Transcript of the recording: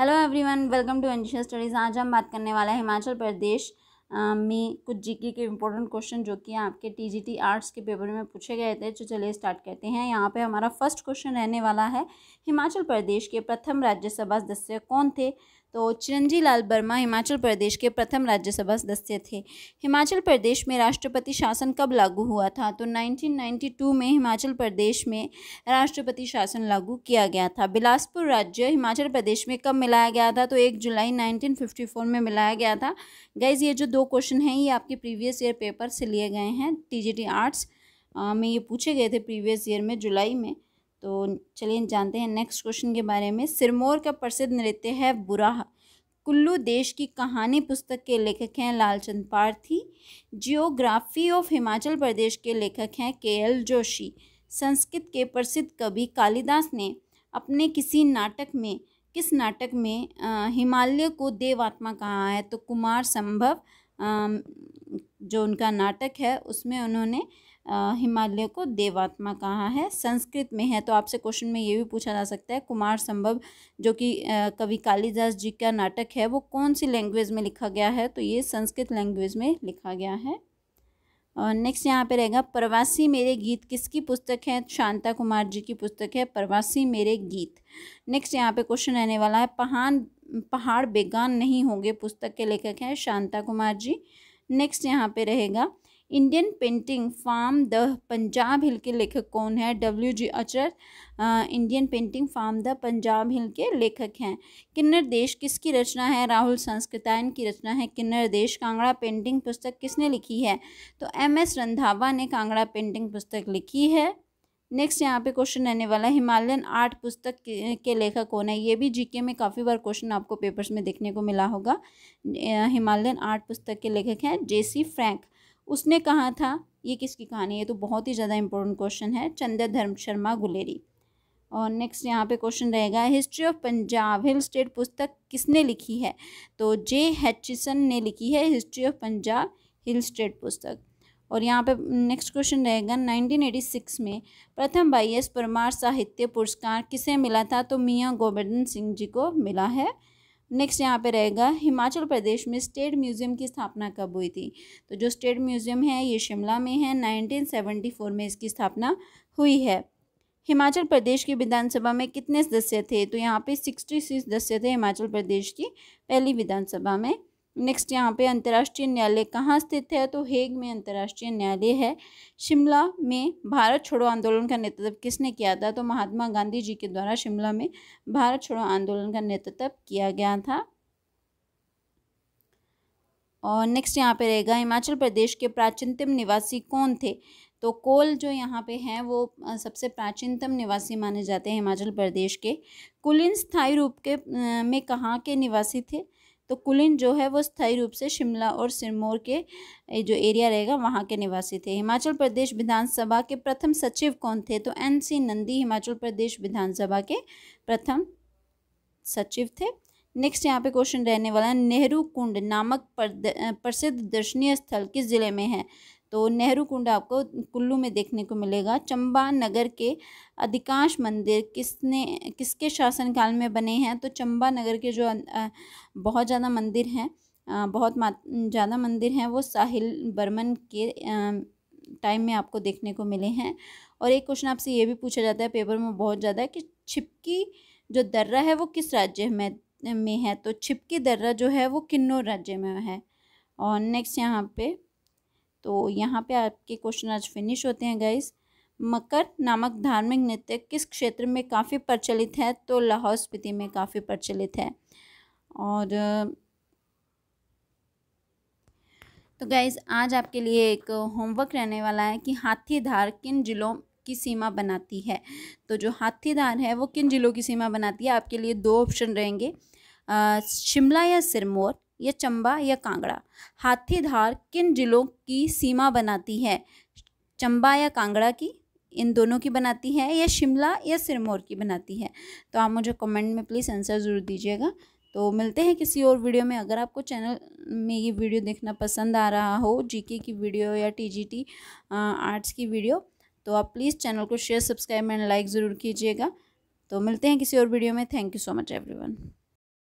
hello everyone welcome to एनशिया studies आज हम बात करने वाला है हिमाचल प्रदेश में कुछ जीके के इम्पोर्टेंट क्वेश्चन जो कि आपके टीजीटी आर्ट्स के पेपर में पूछे गए थे तो चलिए स्टार्ट करते हैं यहाँ पे हमारा फर्स्ट क्वेश्चन रहने वाला है हिमाचल प्रदेश के प्रथम राज्यसभा सदस्य कौन थे तो चिरंजी लाल वर्मा हिमाचल प्रदेश के प्रथम राज्यसभा सदस्य थे हिमाचल प्रदेश में राष्ट्रपति शासन कब लागू हुआ था तो 1992 में हिमाचल प्रदेश में राष्ट्रपति शासन लागू किया गया था बिलासपुर राज्य हिमाचल प्रदेश में कब मिलाया गया था तो एक जुलाई 1954 में मिलाया गया था गैज़ ये जो दो क्वेश्चन हैं ये आपके प्रीवियस ईयर पेपर से लिए गए हैं टी आर्ट्स में ये पूछे गए थे प्रीवियस ईयर में जुलाई में तो चलिए जानते हैं नेक्स्ट क्वेश्चन के बारे में सिरमौर का प्रसिद्ध नृत्य है बुरा कुल्लू देश की कहानी पुस्तक के लेखक हैं लालचंद पार्थी जियोग्राफी ऑफ हिमाचल प्रदेश के लेखक हैं के एल जोशी संस्कृत के प्रसिद्ध कवि कालिदास ने अपने किसी नाटक में किस नाटक में हिमालय को देवात्मा कहा है तो कुमार संभव आ, जो उनका नाटक है उसमें उन्होंने हिमालय को देवात्मा कहा है संस्कृत में है तो आपसे क्वेश्चन में ये भी पूछा जा सकता है कुमार संभव जो कि कवि कालिदास जी का नाटक है वो कौन सी लैंग्वेज में लिखा गया है तो ये संस्कृत लैंग्वेज में लिखा गया है और नेक्स्ट यहाँ पे रहेगा प्रवासी मेरे गीत किसकी पुस्तक है शांता कुमार जी की पुस्तक है प्रवासी मेरे गीत नेक्स्ट यहाँ पे क्वेश्चन रहने वाला है पहान पहाड़ बेगान नहीं होंगे पुस्तक के लेखक हैं शांता कुमार जी नेक्स्ट यहाँ पे रहेगा Indian painting from the Punjab hill के लेखक कौन है W G Archer Indian painting from the Punjab hill के लेखक हैं किन्नर देश किसकी रचना है राहुल संस्कृतायन की रचना है किन्नर देश कांगड़ा पेंटिंग पुस्तक किसने लिखी है तो एम एस रंधावा ने कांगड़ा पेंटिंग पुस्तक लिखी है नेक्स्ट यहाँ पे क्वेश्चन रहने वाला है हिमालयन आर्ट पुस्तक के लेखक कौन है ये भी जीके में काफ़ी बार क्वेश्चन आपको पेपर्स में देखने को मिला होगा हिमालयन आर्ट पुस्तक के लेखक हैं जेसी फ्रैंक उसने कहा था ये किसकी कहानी है तो बहुत ही ज़्यादा इंपॉर्टेंट क्वेश्चन है चंद्र धर्म शर्मा गुलेरी और नेक्स्ट यहाँ पे क्वेश्चन रहेगा history of Punjab hill state पुस्तक किसने लिखी है तो जे हैचिसन ने लिखी है history of Punjab hill state पुस्तक और यहाँ पे नेक्स्ट क्वेश्चन रहेगा 1986 में प्रथम बाई एस परमार साहित्य पुरस्कार किसे मिला था तो मियाँ गोवर्धन सिंह जी को मिला है नेक्स्ट यहाँ पे रहेगा हिमाचल प्रदेश में स्टेट म्यूज़ियम की स्थापना कब हुई थी तो जो स्टेट म्यूज़ियम है ये शिमला में है 1974 में इसकी स्थापना हुई है हिमाचल प्रदेश की विधानसभा में कितने सदस्य थे तो यहाँ पे सिक्सटी सिक्स सदस्य थे हिमाचल प्रदेश की पहली विधानसभा में नेक्स्ट यहाँ पे अंतर्राष्ट्रीय न्यायालय कहाँ स्थित है तो हेग में अंतर्राष्ट्रीय न्यायालय है शिमला में भारत छोड़ो आंदोलन का नेतृत्व किसने किया था तो महात्मा गांधी जी के द्वारा शिमला में भारत छोड़ो आंदोलन का नेतृत्व किया गया था और नेक्स्ट यहाँ पे रहेगा हिमाचल प्रदेश के प्राचीनतम निवासी कौन थे तो कोल जो यहाँ पे हैं वो सबसे प्राचीनतम निवासी माने जाते हैं हिमाचल प्रदेश के कुलिन स्थायी रूप के में कहाँ के निवासी थे तो कुलिन जो है वो स्थायी रूप से शिमला और सिरमौर के जो एरिया रहेगा वहाँ के निवासी थे हिमाचल प्रदेश विधानसभा के प्रथम सचिव कौन थे तो एन सी नंदी हिमाचल प्रदेश विधानसभा के प्रथम सचिव थे नेक्स्ट यहाँ पे क्वेश्चन रहने वाला है नेहरू कुंड नामक प्रसिद्ध दर्शनीय स्थल किस जिले में है तो नेहरू कुंड आपको कुल्लू में देखने को मिलेगा चंबा नगर के अधिकांश मंदिर किसने किसके शासनकाल में बने हैं तो चंबा नगर के जो अं, अं, बहुत ज़्यादा मंदिर हैं बहुत ज़्यादा मंदिर हैं वो साहिल बर्मन के टाइम में आपको देखने को मिले हैं और एक क्वेश्चन आपसे ये भी पूछा जाता है पेपर में बहुत ज़्यादा कि छिपकी जो दर्रा है वो किस राज्य में में है तो छिपकी दर्रा जो है वो किन्नौर राज्य में है और नेक्स्ट यहाँ पे तो यहाँ पे आपके क्वेश्चन आज फिनिश होते हैं गाइस मकर नामक धार्मिक नृत्य किस क्षेत्र में काफ़ी प्रचलित है तो लाहौल स्पीति में काफ़ी प्रचलित है और तो गाइज आज आपके लिए एक होमवर्क रहने वाला है कि हाथी धार किन जिलों की सीमा बनाती है तो जो हाथी धार है वो किन जिलों की सीमा बनाती है आपके लिए दो ऑप्शन रहेंगे शिमला या सिरमौर या चंबा या कांगड़ा हाथी धार किन जिलों की सीमा बनाती है चंबा या कांगड़ा की इन दोनों की बनाती है या शिमला या सिरमौर की बनाती है तो आप मुझे कमेंट में प्लीज़ आंसर ज़रूर दीजिएगा तो मिलते हैं किसी और वीडियो में अगर आपको चैनल में ये वीडियो देखना पसंद आ रहा हो जीके की वीडियो या टीजीटी आर्ट्स की वीडियो तो आप प्लीज़ चैनल को शेयर सब्सक्राइब एंड लाइक ज़रूर कीजिएगा तो मिलते हैं किसी और वीडियो में thank you so much everyone